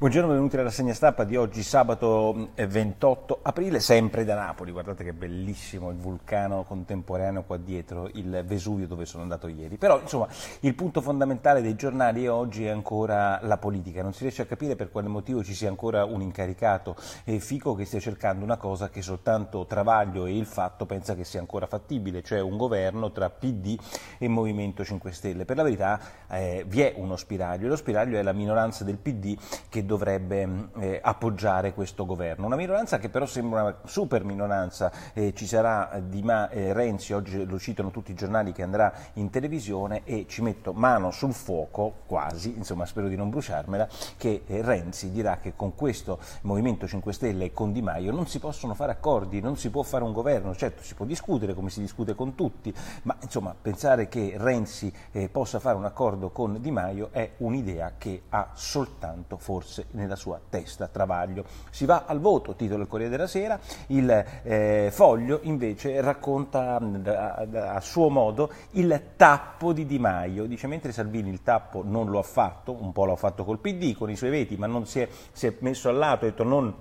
Buongiorno, benvenuti alla rassegna stampa di oggi sabato 28 mm, eh, aprile, sempre da Napoli. Guardate che bellissimo il vulcano contemporaneo qua dietro, il Vesuvio dove sono andato ieri. Però, insomma, il punto fondamentale dei giornali oggi è ancora la politica. Non si riesce a capire per quale motivo ci sia ancora un incaricato eh, Fico che stia cercando una cosa che soltanto Travaglio e il Fatto pensa che sia ancora fattibile, cioè un governo tra PD e Movimento 5 Stelle. Per la verità eh, vi è uno spiraglio e lo spiraglio è la minoranza del PD che dovrebbe mm, eh, appoggiare questo governo. Una minoranza che però sembra una super minoranza, eh, ci sarà eh, Di Ma, eh, Renzi, oggi lo citano tutti i giornali che andrà in televisione e ci metto mano sul fuoco, quasi, insomma spero di non bruciarmela, che eh, Renzi dirà che con questo Movimento 5 Stelle e con Di Maio non si possono fare accordi, non si può fare un governo, certo si può discutere come si discute con tutti, ma insomma pensare che Renzi eh, possa fare un accordo con Di Maio è un'idea che ha soltanto forse fosse nella sua testa Travaglio. Si va al voto, titolo il Corriere della Sera, il eh, foglio invece racconta a, a suo modo il tappo di Di Maio, dice mentre Salvini il tappo non lo ha fatto, un po' lo ha fatto col PD con i suoi veti, ma non si è, si è messo al lato, ha detto non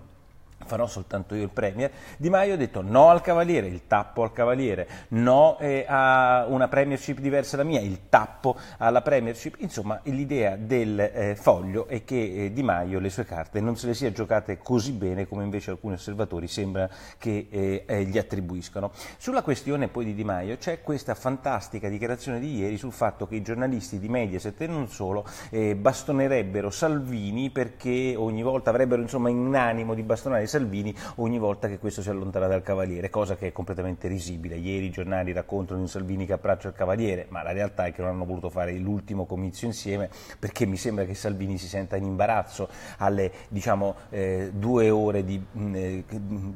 farò soltanto io il Premier, Di Maio ha detto no al Cavaliere, il tappo al Cavaliere, no eh, a una Premiership diversa da mia, il tappo alla Premiership, insomma l'idea del eh, foglio è che eh, Di Maio le sue carte non se le sia giocate così bene come invece alcuni osservatori sembra che eh, eh, gli attribuiscono. Sulla questione poi di Di Maio c'è questa fantastica dichiarazione di ieri sul fatto che i giornalisti di Mediaset e non solo eh, bastonerebbero Salvini perché ogni volta avrebbero insomma in animo di bastonare Salvini Salvini ogni volta che questo si allontana dal Cavaliere, cosa che è completamente risibile. Ieri i giornali raccontano di Salvini che abbraccia il Cavaliere, ma la realtà è che non hanno voluto fare l'ultimo comizio insieme perché mi sembra che Salvini si senta in imbarazzo alle diciamo, eh, due ore di, mh, mm, eh,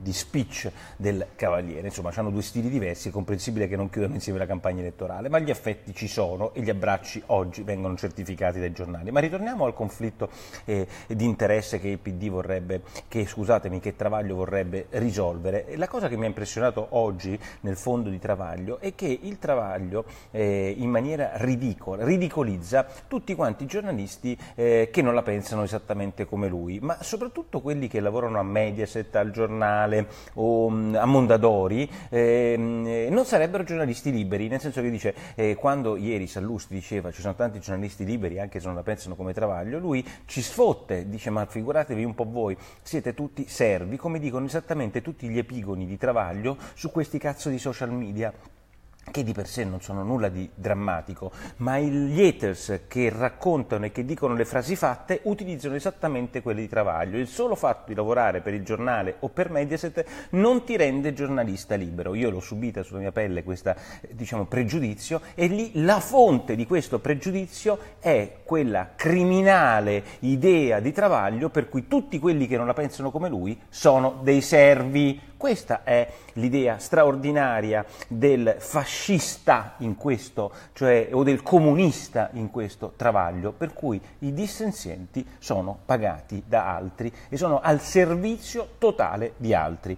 di, speech del Cavaliere. Insomma, hanno due stili diversi, è comprensibile che non chiudano insieme la campagna elettorale, ma gli affetti ci sono e gli abbracci oggi vengono certificati dai giornali. Ma ritorniamo al conflitto eh, di interesse che il PD vorrebbe, che, scusatemi, che che Travaglio vorrebbe risolvere. E la cosa che mi ha impressionato oggi nel fondo di Travaglio è che il Travaglio eh, in maniera ridicola, ridicolizza tutti quanti i giornalisti eh, che non la pensano esattamente come lui, ma soprattutto quelli che lavorano a Mediaset, al giornale o mh, mm, a Mondadori, ehm, eh, non sarebbero giornalisti liberi, nel senso che dice eh, quando ieri Sallusti diceva ci sono tanti giornalisti liberi anche se non la pensano come Travaglio, lui ci sfotte, dice ma figuratevi un po' voi, siete tutti servi osservi come dicono esattamente tutti gli epigoni di Travaglio su questi cazzo di social media che di per sé non sono nulla di drammatico, ma gli haters che raccontano e che dicono le frasi fatte utilizzano esattamente quelle di Travaglio. Il solo fatto di lavorare per il giornale o per Mediaset non ti rende giornalista libero. Io l'ho subita sulla mia pelle questo eh, diciamo, pregiudizio e lì la fonte di questo pregiudizio è quella criminale idea di Travaglio per cui tutti quelli che non la pensano come lui sono dei servi questa è l'idea straordinaria del fascista in questo, cioè, o del comunista in questo travaglio, per cui i dissenzienti sono pagati da altri e sono al servizio totale di altri.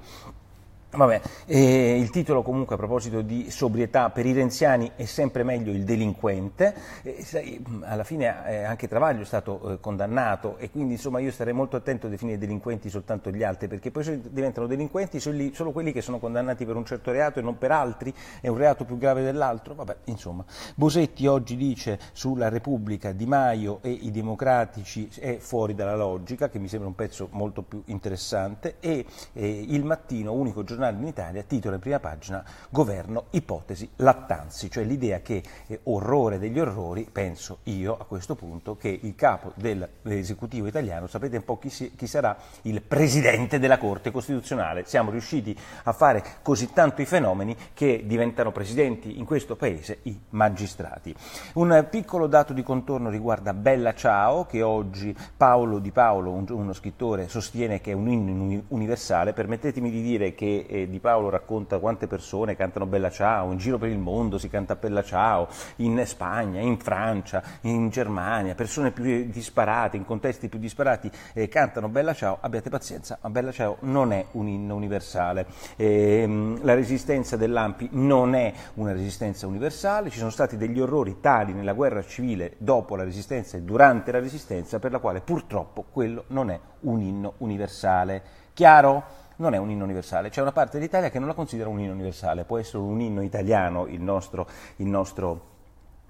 Vabbè, eh, il titolo comunque a proposito di sobrietà per i renziani è sempre meglio il delinquente, eh, alla fine eh, anche Travaglio è stato eh, condannato e quindi insomma io starei molto attento a definire delinquenti soltanto gli altri perché poi diventano delinquenti solo quelli che sono condannati per un certo reato e non per altri, è un reato più grave dell'altro, vabbè insomma. Bosetti oggi dice sulla Repubblica Di Maio e i democratici è fuori dalla logica che mi sembra un pezzo molto più interessante e eh, il mattino unico giornale giornale in Italia titola in prima pagina Governo ipotesi Lattanzi, cioè l'idea che, eh, orrore degli orrori, penso io a questo punto, che il capo dell'esecutivo italiano, sapete un po' chi, si, chi sarà il presidente della Corte Costituzionale. Siamo riusciti a fare così tanto i fenomeni che diventano presidenti in questo Paese i magistrati. Un piccolo dato di contorno riguarda Bella Ciao, che oggi Paolo Di Paolo, un, uno scrittore, sostiene che è un inno universale. Permettetemi di dire che eh, di Paolo racconta quante persone cantano Bella Ciao, in giro per il mondo si canta Bella Ciao, in Spagna, in Francia, in Germania, persone più disparate, in contesti più disparati eh, cantano Bella Ciao, abbiate pazienza, ma Bella Ciao non è un inno universale. Eh, la resistenza dell'Ampi non è una resistenza universale, ci sono stati degli orrori tali nella guerra civile dopo la resistenza e durante la resistenza per la quale purtroppo quello non è un inno universale. Chiaro? non è un inno universale. C'è una parte d'Italia che non la considera un inno universale, può essere un inno italiano il nostro, il nostro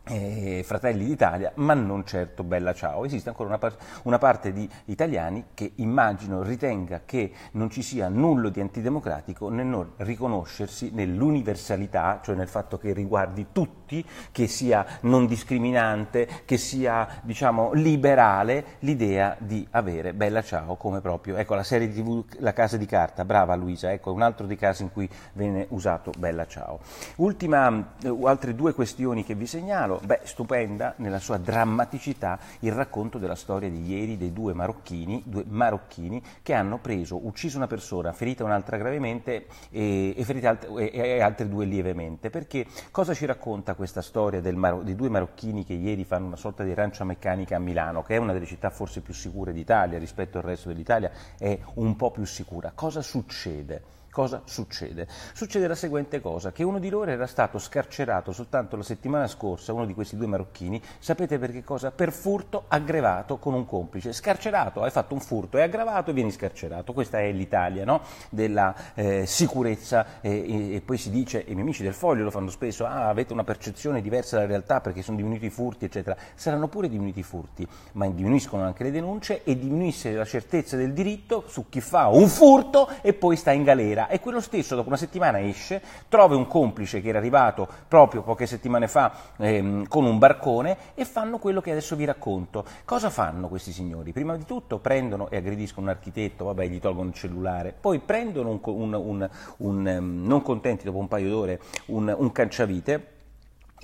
eh, Fratelli d'Italia, ma non certo Bella Ciao. Esiste ancora una, par una, parte di italiani che immagino ritenga che non ci sia nulla di antidemocratico nel non riconoscersi nell'universalità, cioè nel fatto che riguardi tutti tutti, che sia non discriminante, che sia diciamo, liberale, l'idea di avere Bella Ciao come proprio, ecco la serie di TV La Casa di Carta, brava Luisa, ecco un altro dei casi in cui viene usato Bella Ciao. Ultima, eh, altre due questioni che vi segnalo, beh stupenda nella sua drammaticità il racconto della storia di ieri dei due marocchini, due marocchini che hanno preso, ucciso una persona, ferita un'altra gravemente e, e, alt- e, e altre due lievemente, perché cosa ci racconta questo? questa storia dei due marocchini che ieri fanno una sorta di rancia meccanica a Milano, che è una delle città forse più sicure d'Italia rispetto al resto dell'Italia, è un po' più sicura. Cosa succede? cosa succede? Succede la seguente cosa, che uno di loro era stato scarcerato soltanto la settimana scorsa, uno di questi due marocchini, sapete per che cosa? Per furto aggravato con un complice. Scarcerato, hai fatto un furto, è aggravato e vieni scarcerato. Questa è l'Italia no? della eh, sicurezza e, e, e, poi si dice, e i miei amici del Foglio lo fanno spesso, ah, avete una percezione diversa dalla realtà perché sono diminuiti i furti, eccetera. Saranno pure diminuiti i furti, ma diminuiscono anche le denunce e diminuisce la certezza del diritto su chi fa un furto e poi sta in galera verità e quello stesso dopo una settimana esce, trova un complice che era arrivato proprio poche settimane fa ehm, con un barcone e fanno quello che adesso vi racconto. Cosa fanno questi signori? Prima di tutto prendono e aggrediscono un architetto, vabbè gli tolgono il cellulare, poi prendono un, un, un, ehm, non contenti dopo un paio d'ore un, un canciavite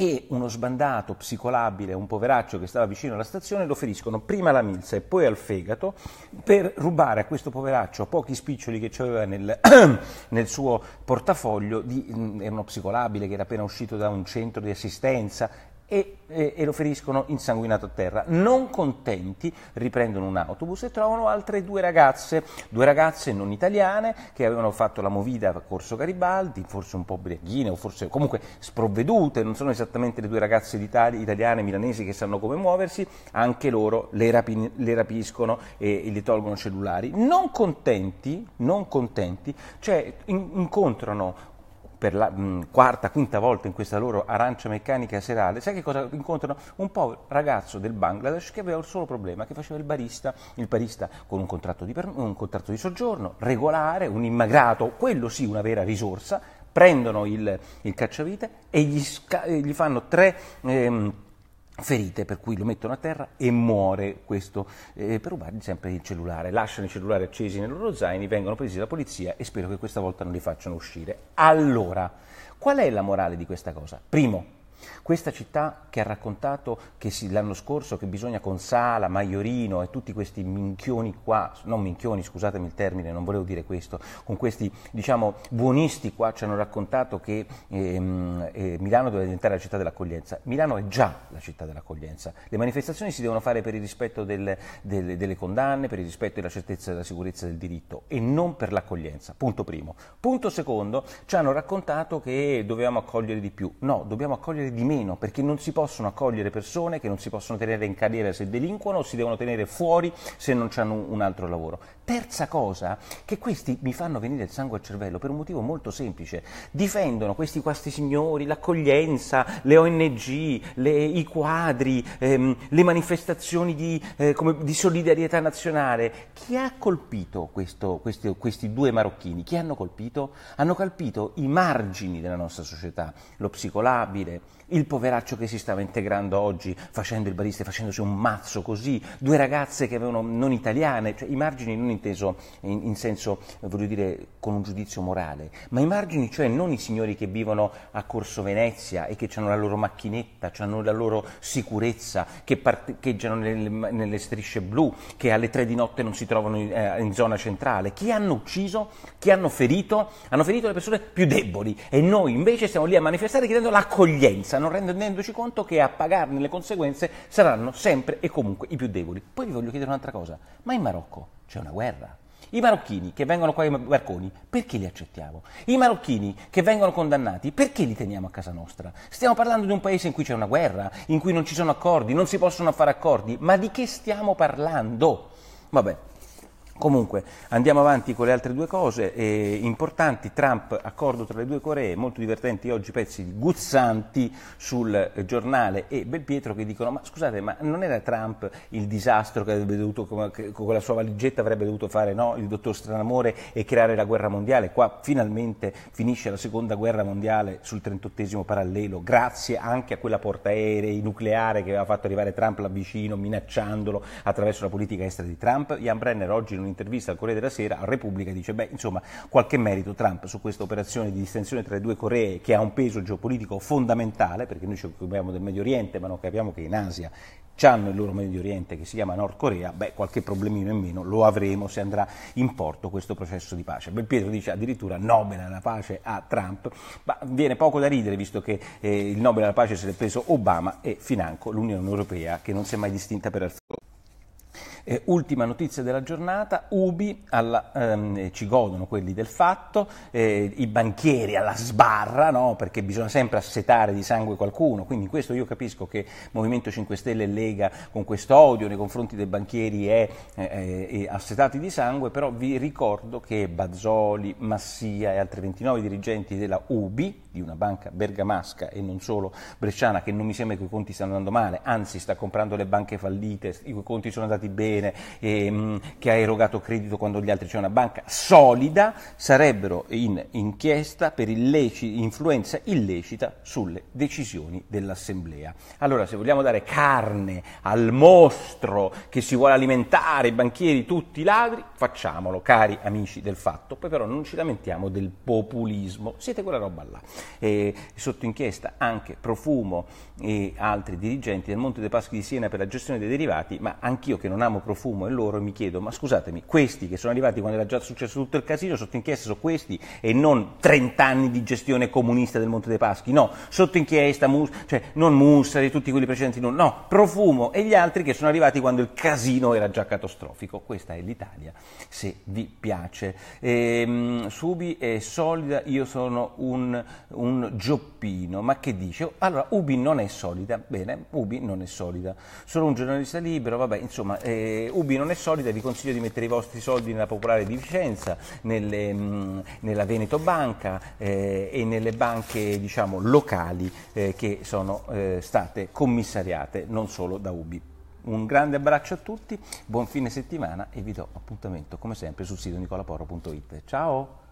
e uno sbandato psicolabile, un poveraccio che stava vicino alla stazione, lo feriscono prima alla milza e poi al fegato per rubare a questo poveraccio pochi spiccioli che aveva nel, nel, suo portafoglio, di, mm, era uno psicolabile che era appena uscito da un centro di assistenza, e, e, e lo feriscono insanguinato a terra. Non contenti riprendono un autobus e trovano altre due ragazze, due ragazze non italiane che avevano fatto la movida a Corso Garibaldi, forse un po' briaghine o forse comunque sprovvedute, non sono esattamente le due ragazze italiane milanesi che sanno come muoversi, anche loro le, rapi, le rapiscono e, e, le tolgono cellulari. Non contenti, non contenti, cioè in, incontrano per la mh, quarta, quinta volta in questa loro arancia meccanica serale, sai che cosa incontrano? Un povero ragazzo del Bangladesh che aveva il solo problema, che faceva il barista, il barista con un contratto di, un contratto di soggiorno regolare, un immigrato, quello sì una vera risorsa, prendono il, il cacciavite e gli, gli fanno tre... Ehm, ferite per cui lo mettono a terra e muore questo eh, per rubargli sempre il cellulare lasciano i cellulari accesi nei loro zaini vengono presi dalla polizia e spero che questa volta non li facciano uscire allora qual è la morale di questa cosa? primo questa città che ha raccontato che si, l'anno scorso che bisogna con Sala, Maiorino e tutti questi minchioni qua, non minchioni, scusatemi il termine, non volevo dire questo, con questi diciamo buonisti qua ci hanno raccontato che ehm, eh, Milano doveva diventare la città dell'accoglienza. Milano è già la città dell'accoglienza. Le manifestazioni si devono fare per il rispetto del, del, delle condanne, per il rispetto della certezza della sicurezza del diritto e non per l'accoglienza. Punto primo. Punto secondo, ci hanno raccontato che dovevamo accogliere di più. No, dobbiamo accogliere accadere di meno, perché non si possono accogliere persone che non si possono tenere in carriera se delinquono o si devono tenere fuori se non hanno un altro lavoro. Terza cosa, che questi mi fanno venire il sangue al cervello per un motivo molto semplice. Difendono questi, questi signori l'accoglienza, le ONG, le, i quadri, ehm, le manifestazioni di, eh, come, di, solidarietà nazionale. Chi ha colpito questo, questi, questi due marocchini? Chi hanno colpito? Hanno colpito i margini della nostra società, lo psicolabile, il poveraccio che si stava integrando oggi facendo il barista, facendosi un mazzo così, due ragazze che avevano non italiane, cioè i margini non inteso in, in senso, voglio dire, con un giudizio morale, ma i margini cioè non i signori che vivono a Corso Venezia e che hanno la loro macchinetta, hanno la loro sicurezza, che parcheggiano nelle, nelle, strisce blu, che alle tre di notte non si trovano in, eh, in zona centrale, chi hanno ucciso, chi hanno ferito, hanno ferito le persone più deboli e noi invece stiamo lì a manifestare chiedendo l'accoglienza non rendendoci conto che a pagarne le conseguenze saranno sempre e comunque i più deboli. Poi vi voglio chiedere un'altra cosa, ma in Marocco c'è una guerra? I marocchini che vengono qua ai barconi, perché li accettiamo? I marocchini che vengono condannati, perché li teniamo a casa nostra? Stiamo parlando di un paese in cui c'è una guerra, in cui non ci sono accordi, non si possono fare accordi, ma di che stiamo parlando? Vabbè, Comunque andiamo avanti con le altre due cose eh, importanti, Trump accordo tra le due Coree, molto divertenti oggi pezzi guzzanti sul eh, giornale e Belpietro che dicono ma scusate ma non era Trump il disastro che, dovuto, che con la sua valigetta avrebbe dovuto fare no? il dottor Stranamore e creare la guerra mondiale, qua finalmente finisce la seconda guerra mondiale sul 38 parallelo grazie anche a quella portaerei nucleare che aveva fatto arrivare Trump là vicino minacciandolo attraverso la politica estera di Trump, Jan Brenner oggi in un'intervista al Corriere della Sera, a Repubblica, dice beh, insomma, qualche merito Trump su questa operazione di distensione tra le due Coree che ha un peso geopolitico fondamentale, perché noi ci occupiamo del Medio Oriente, ma non capiamo che in Asia hanno il loro Medio Oriente che si chiama Nord Corea, beh, qualche problemino in meno lo avremo se andrà in porto questo processo di pace. Belpietro dice addirittura Nobel alla pace a Trump, ma viene poco da ridere visto che eh, il Nobel alla pace se l'è preso Obama e financo l'Unione Europea che non si è mai distinta per alfano. Eh, ultima notizia della giornata, Ubi, alla, ehm, eh, ci godono quelli del fatto, eh, i banchieri alla sbarra, no? perché bisogna sempre assetare di sangue qualcuno, quindi in questo io capisco che Movimento 5 Stelle e Lega con questo odio nei confronti dei banchieri è, è, eh, è eh, assetati di sangue, però vi ricordo che Bazzoli, Massia e altri 29 dirigenti della Ubi, di una banca bergamasca e non solo bresciana, che non mi sembra che i conti stiano andando male, anzi sta comprando le banche fallite, i cui conti sono andati bene, e, ehm, mh, che ha erogato credito quando gli altri c'è una banca solida, sarebbero in inchiesta per illeci, influenza illecita sulle decisioni dell'Assemblea. Allora, se vogliamo dare carne al mostro che si vuole alimentare, i banchieri tutti i ladri, facciamolo, cari amici del fatto, poi però non ci lamentiamo del populismo, siete quella roba là eh, sotto inchiesta anche Profumo e altri dirigenti del Monte dei Paschi di Siena per la gestione dei derivati, ma anch'io che non amo Profumo e loro mi chiedo, ma scusatemi, questi che sono arrivati quando era già successo tutto il casino, sotto inchiesta sono questi e non 30 anni di gestione comunista del Monte dei Paschi, no, sotto inchiesta, mus, cioè non Mussari, tutti quelli precedenti, no, no, Profumo e gli altri che sono arrivati quando il casino era già catastrofico, questa è l'Italia, se vi piace. Ehm, subi e solida, io sono un un gioppino, ma che dice, oh, allora Ubi non è solida, bene, Ubi non è solida, sono un giornalista libero, vabbè, insomma, eh, Ubi non è solida, vi consiglio di mettere i vostri soldi nella Popolare di Vicenza, nelle, mh, mm, nella Veneto Banca eh, e nelle banche, diciamo, locali eh, che sono eh, state commissariate, non solo da Ubi. Un grande abbraccio a tutti, buon fine settimana e vi do appuntamento come sempre sul sito nicolaporro.it. Ciao!